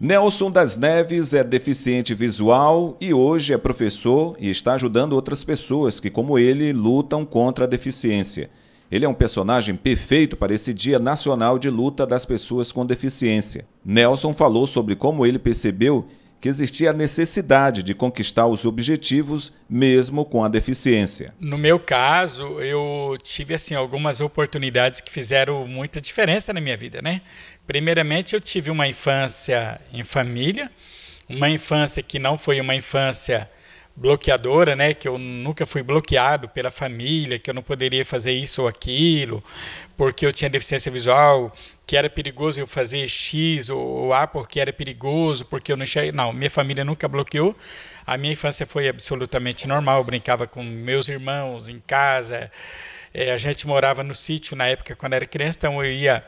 Nelson das Neves é deficiente visual e hoje é professor e está ajudando outras pessoas que, como ele, lutam contra a deficiência. Ele é um personagem perfeito para esse Dia Nacional de Luta das Pessoas com Deficiência. Nelson falou sobre como ele percebeu que existia a necessidade de conquistar os objetivos mesmo com a deficiência. No meu caso, eu tive assim algumas oportunidades que fizeram muita diferença na minha vida, né? Primeiramente, eu tive uma infância em família, uma infância que não foi uma infância bloqueadora, né? Que eu nunca fui bloqueado pela família, que eu não poderia fazer isso ou aquilo, porque eu tinha deficiência visual, que era perigoso eu fazer X ou, A porque era perigoso, porque eu não enxerguei. Não, minha família nunca bloqueou. A minha infância foi absolutamente normal. Eu brincava com meus irmãos em casa. É, a gente morava no sítio na época quando era criança, então eu ia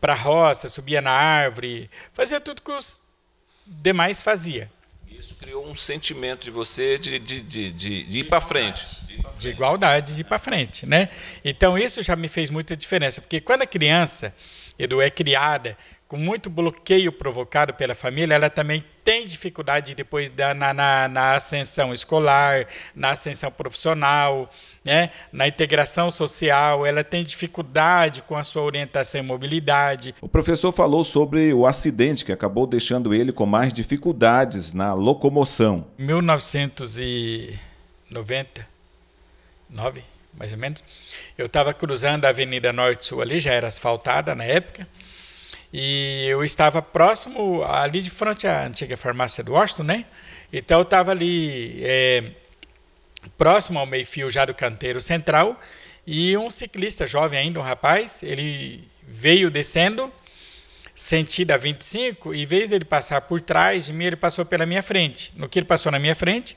para a roça, subia na árvore, fazia tudo que os demais fazia. Isso criou um sentimento de você de, de, de, de, de ir para frente. De igualdade, de ir para frente. Né? Então, isso já me fez muita diferença, porque quando a é criança Edu é criada com muito bloqueio provocado pela família, ela também tem dificuldade depois da, na, na, na, ascensão escolar, na ascensão profissional, né? na integração social, ela tem dificuldade com a sua orientação e mobilidade. O professor falou sobre o acidente que acabou deixando ele com mais dificuldades na locomoção. 1999 mais ou menos. Eu estava cruzando a Avenida Norte-Sul ali, já era asfaltada na época. E eu estava próximo, ali de frente à antiga farmácia do Washington, né? Então eu estava ali é, próximo ao meio-fio já do canteiro central. E um ciclista jovem ainda, um rapaz, ele veio descendo, sentido a 25, e em vez dele passar por trás de mim, ele passou pela minha frente. No que ele passou na minha frente,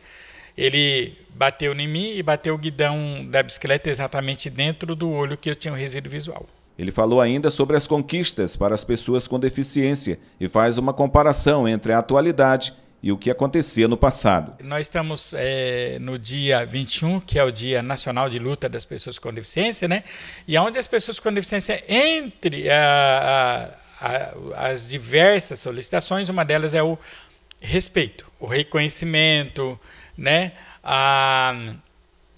ele bateu em mim e bateu o guidão da bicicleta exatamente dentro do olho que eu tinha o um resíduo visual. Ele falou ainda sobre as conquistas para as pessoas com deficiência e faz uma comparação entre a atualidade e o que acontecia no passado. Nós estamos é, no dia 21, que é o Dia Nacional de Luta das Pessoas com Deficiência, né? E onde as pessoas com deficiência, entre a, a, a, as diversas solicitações, uma delas é o respeito, o reconhecimento, né? A,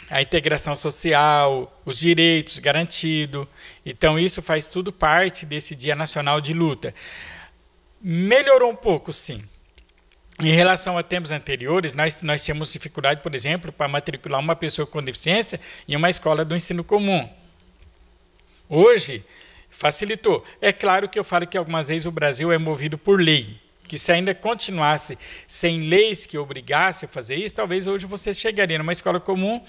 a integração social, os direitos garantidos. Então, isso faz tudo parte desse Dia Nacional de Luta. Melhorou um pouco, sim. Em relação a tempos anteriores, nós, nós tínhamos dificuldade, por exemplo, para matricular uma pessoa com deficiência em uma escola do ensino comum. Hoje, facilitou. É claro que eu falo que algumas vezes o Brasil é movido por lei que se ainda continuasse sem leis que obrigasse a fazer isso, talvez hoje você chegaria numa escola comum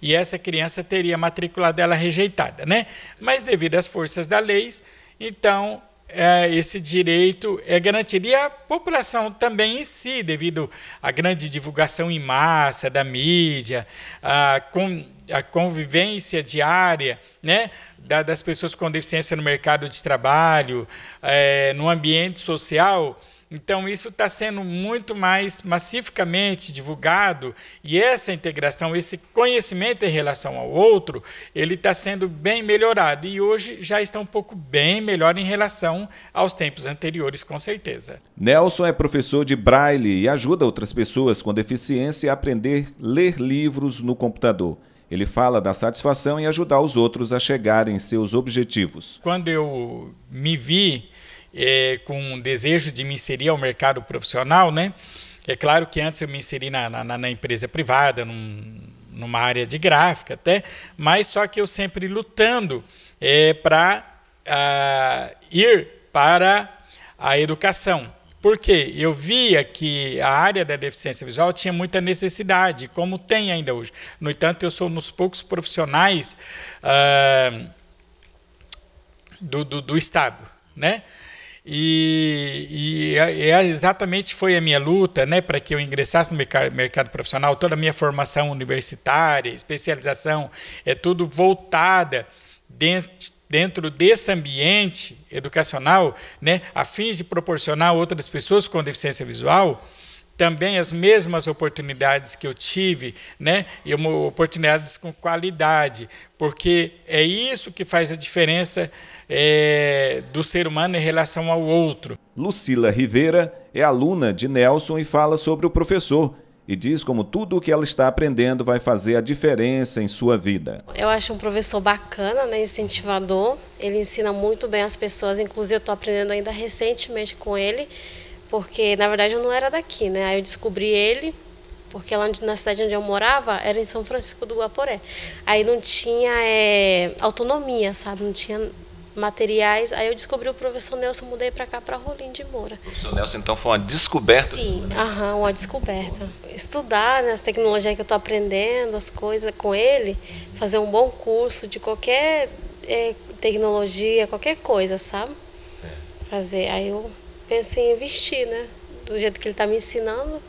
e essa criança teria a matrícula dela rejeitada, né? Mas devido às forças da lei, então é, esse direito é garantido. E a população também em si, devido à grande divulgação em massa da mídia, a, com a convivência diária né, das pessoas com deficiência no mercado de trabalho, é, no ambiente social, então, isso está sendo muito mais massificamente divulgado e essa integração, esse conhecimento em relação ao outro, ele está sendo bem melhorado e hoje já está um pouco bem melhor em relação aos tempos anteriores, com certeza. Nelson é professor de braille e ajuda outras pessoas com deficiência a aprender a ler livros no computador. Ele fala da satisfação em ajudar os outros a chegarem em seus objetivos. Quando eu me vi é, com desejo de me inserir ao mercado profissional, né? É claro que antes eu me inseri na, na, na empresa privada, num, numa área de gráfica até, mas só que eu sempre lutando é, para uh, ah, ir para a educação. Porque eu via que a área da deficiência visual tinha muita necessidade, como tem ainda hoje. No entanto, eu sou um dos poucos profissionais uh, do, do, do Estado, né? E, e é, é, exatamente foi a minha luta né, para que eu ingressasse no mercado, profissional. Toda a minha formação universitária, especialização, é tudo voltada dentro, desse ambiente educacional, né, a fins de proporcionar a outras pessoas com deficiência visual também as mesmas oportunidades que eu tive, né? E oportunidades com qualidade, porque é isso que faz a diferença é, do ser humano em relação ao outro. Lucila Rivera é aluna de Nelson e fala sobre o professor e diz como tudo o que ela está aprendendo vai fazer a diferença em sua vida. Eu acho um professor bacana, né, incentivador. Ele ensina muito bem as pessoas, inclusive eu estou aprendendo ainda recentemente com ele porque na verdade eu não era daqui, né? Aí eu descobri ele, porque lá na cidade onde eu morava era em São Francisco do Guaporé. Aí não tinha é, autonomia, sabe? Não tinha materiais. Aí eu descobri o professor Nelson, mudei para cá, para Rolim de Moura. O professor Nelson, então, foi uma descoberta? Sim, assim, né? aham, uma descoberta. Estudar né, as tecnologias que eu estou aprendendo, as coisas com ele, fazer um bom curso de qualquer é, tecnologia, qualquer coisa, sabe? Certo. Fazer. Aí eu penso em investir, né? Do jeito que ele está me ensinando.